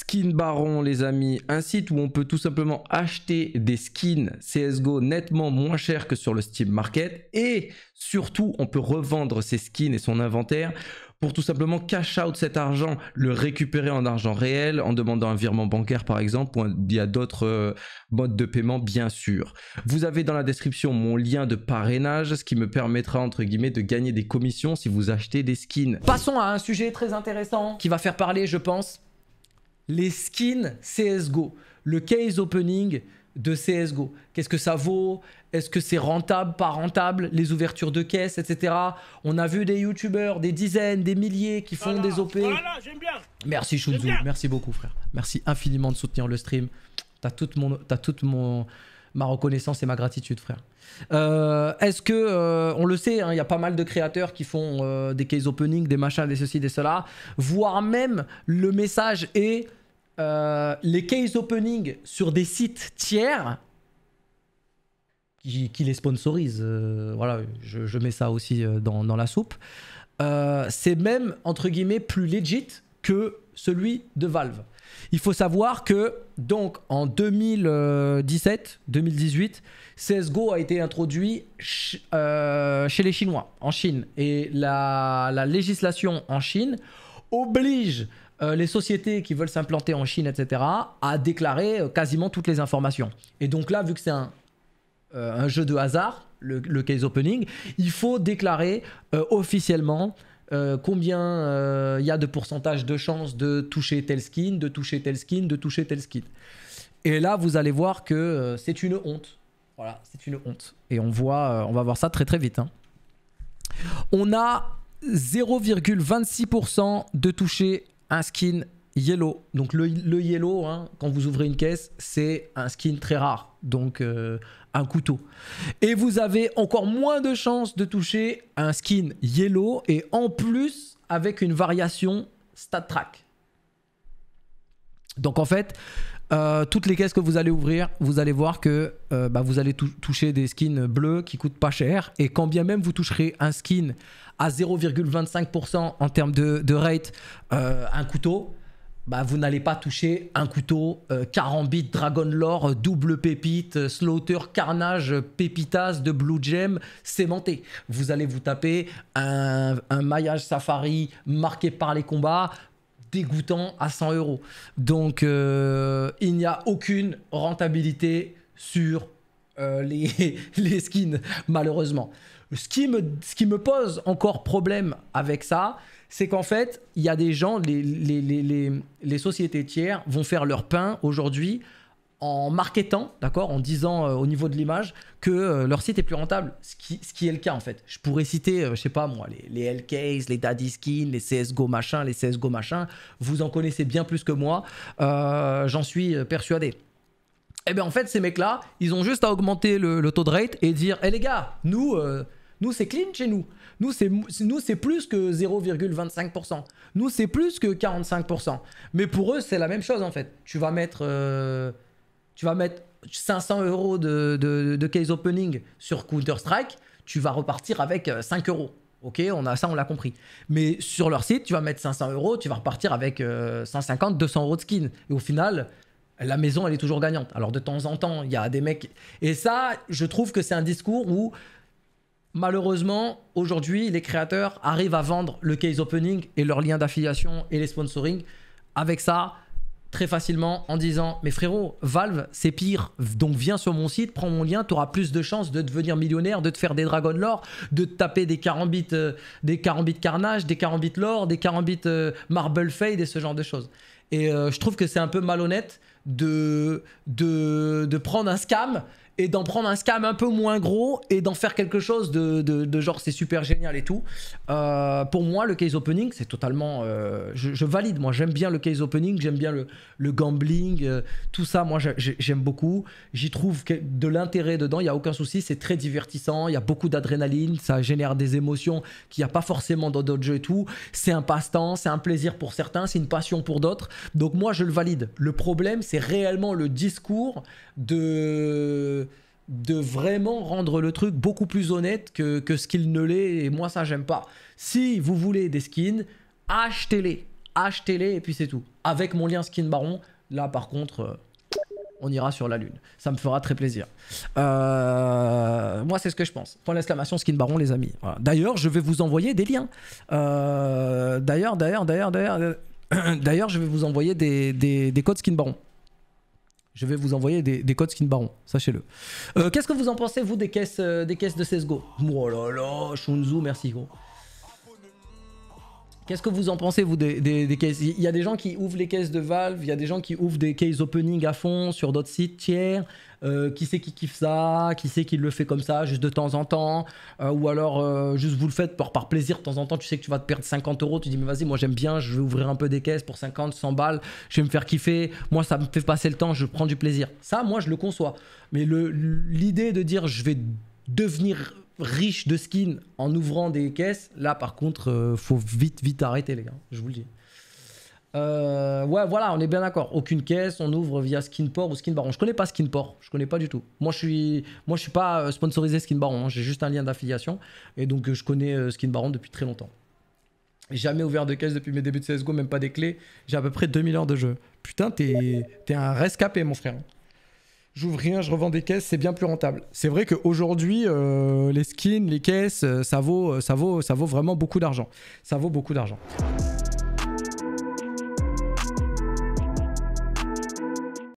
Skin Baron, les amis, un site où on peut tout simplement acheter des skins CSGO nettement moins cher que sur le Steam Market. Et surtout, on peut revendre ses skins et son inventaire pour tout simplement cash out cet argent, le récupérer en argent réel en demandant un virement bancaire par exemple. Il y a d'autres euh, modes de paiement bien sûr. Vous avez dans la description mon lien de parrainage, ce qui me permettra entre guillemets de gagner des commissions si vous achetez des skins. Passons à un sujet très intéressant qui va faire parler je pense les skins CSGO, le case opening de CSGO. Qu'est-ce que ça vaut Est-ce que c'est rentable, pas rentable Les ouvertures de caisse, etc. On a vu des youtubeurs, des dizaines, des milliers qui font des OP. Merci Shunzu, merci beaucoup frère. Merci infiniment de soutenir le stream. T'as toute mon... As toute mon ma reconnaissance et ma gratitude, frère. Euh, est-ce que, euh, on le sait, hein, il y a pas mal de créateurs qui font euh, des case opening, des machins, des ceci, des cela, voire même le message est euh, les case opening sur des sites tiers qui, les sponsorisent. Euh, voilà, je, mets ça aussi euh, dans, la soupe. c'est même, entre guillemets, plus legit que celui de Valve. Il faut savoir que, donc, en 2017-2018, CSGO a été introduit chez les Chinois, en Chine. Et la, la législation en Chine oblige euh, les sociétés qui veulent s'implanter en Chine, etc., à déclarer euh, quasiment toutes les informations. Et donc là, vu que c'est un, euh, jeu de hasard, le, case opening, il faut déclarer officiellement combien il y a de pourcentage de chances de toucher tel skin, de toucher tel skin, de toucher tel skin. Et là, vous allez voir que c'est une honte. Voilà, c'est une honte. Et on, voit, on va voir ça très très vite. Hein. On a 0,26% de toucher skin yellow. Donc le, yellow, hein, quand vous ouvrez une caisse, c'est un skin très rare, donc euh, un couteau. Et vous avez encore moins de chances de toucher un skin yellow et en plus avec une variation stat track. Donc en fait, euh, toutes les caisses que vous allez ouvrir, vous allez voir que euh, bah, vous allez toucher des skins bleus qui coûtent pas cher. Et quand bien même vous toucherez un skin à 0,25% en termes de, rate, euh, un couteau, bah, vous n'allez pas toucher un couteau 40 Dragon Lore, double pépite, Slaughter, Carnage, Pépitas de Blue Gem, cémenté. Vous allez vous taper un maillage safari marqué par les combats, dégoûtant à 100 euros. Donc euh, il n'y a aucune rentabilité sur euh, les, skins, malheureusement. Ce qui, me, pose encore problème avec ça, c'est qu'en fait, il y a des gens, les, sociétés tiers vont faire leur pain aujourd'hui en marketant, d'accord, en disant euh, au niveau de l'image que euh, leur site est plus rentable, ce qui, ce qui est le cas en fait. Je pourrais citer, je euh, je sais pas moi, les, les LKs, les Daddy Skin, les CSGO machin, les CSGO machin, vous en connaissez bien plus que moi, j'en suis persuadé. Et eh bien en fait, ces mecs-là, ils ont juste à augmenter le, taux de rate et dire, hé eh, les gars, nous, nous c'est clean chez nous. Nous, c'est plus que 0,25%. Nous, c'est plus que 45%. Mais pour eux, c'est la même chose en fait. Tu vas mettre tu vas mettre 500 euros de, case opening sur Counter-Strike, tu vas repartir avec 5 euh, euros. Ok, on a ça, on l'a compris. Mais sur leur site, tu vas mettre 500 euros, tu vas repartir avec 150, euh, 200 euros de skin. Et au final, la maison, elle est toujours gagnante. Alors de temps en temps, il y a des mecs. Et ça, je trouve que c'est un discours où, malheureusement, aujourd'hui, les créateurs arrivent à vendre le case opening et leurs liens d'affiliation et les sponsoring. Avec ça, très facilement en disant mais frérot Valve c'est pire donc viens sur mon site prends mon lien tu auras plus de chances de devenir millionnaire de te faire des dragon lore de te taper des carambits euh, des carnage des bits lore des 40 bits euh, marble fade et ce genre de choses et euh, je trouve que c'est un peu malhonnête de, de, de prendre un scam et d'en prendre un scam un peu moins gros et d'en faire quelque chose de, de, de genre c'est super génial et tout. Euh, pour moi, le case opening, c'est totalement. Euh, je, valide, moi j'aime bien le case opening, j'aime bien le, le gambling, euh, tout ça, moi j'aime beaucoup. J'y trouve de l'intérêt dedans, il n'y a aucun souci, c'est très divertissant, il y a beaucoup d'adrénaline, ça génère des émotions qu'il n'y a pas forcément dans d'autres jeux et tout. C'est un passe-temps, c'est un plaisir pour certains, c'est une passion pour d'autres. Donc moi je le valide. Le problème, c'est réellement le discours de de vraiment rendre le truc beaucoup plus honnête que, que ce qu'il ne l'est, et moi ça j'aime pas. Si vous voulez des skins, achetez-les, achetez-les, et puis c'est tout. Avec mon lien skin baron, là par contre... Euh, on ira sur la lune. Ça me fera très plaisir. Euh, moi, c'est ce que je pense. Point d'exclamation, skin baron, les amis. D'ailleurs, je vais vous envoyer des liens. Euh, d'ailleurs, d'ailleurs, d'ailleurs, d'ailleurs, d'ailleurs, je vais vous envoyer des, des, des codes skin baron. Je vais vous envoyer des, codes skin baron, sachez-le. Euh, qu'est-ce que vous en pensez, vous, des caisses, euh, des caisses de CSGO Oh là là, Shunzu, merci gros. Qu'est-ce que vous en pensez, vous, des, caisses Il y a des gens qui ouvrent les caisses de Valve, il y a des gens qui ouvrent des caisses opening à fond sur d'autres sites tiers. Euh, qui sait qui kiffe ça Qui sait qui le fait comme ça, juste de temps en temps euh, Ou alors, euh, juste vous le faites par, par, plaisir de temps en temps. Tu sais que tu vas te perdre 50 euros. Tu dis, mais vas-y, moi j'aime bien, je vais ouvrir un peu des caisses pour 50, 100 balles. Je vais me faire kiffer. Moi, ça me fait passer le temps, je prends du plaisir. Ça, moi, je le conçois. Mais l'idée de dire, je vais devenir riche de skins en ouvrant des caisses, là par contre, euh, faut vite, vite arrêter les gars, je vous le dis. Euh, ouais, voilà, on est bien d'accord. Aucune caisse, on ouvre via Skinport ou Skinbaron. Je connais pas Skinport, je connais pas du tout. Moi, je suis, moi, je suis pas euh, sponsorisé Skinbaron, baron hein. j'ai juste un lien d'affiliation et donc je connais Skinbaron depuis très longtemps. Jamais ouvert de caisse depuis mes débuts de CSGO, même pas des clés. J'ai à peu près 2000 heures de jeu. Putain, t'es un rescapé, mon frère j'ouvre rien, je revends des caisses, c'est bien plus rentable. C'est vrai qu'aujourd'hui, aujourd'hui, les skins, les caisses, euh, ça vaut, euh, ça vaut, ça vaut vraiment beaucoup d'argent. Ça vaut beaucoup d'argent.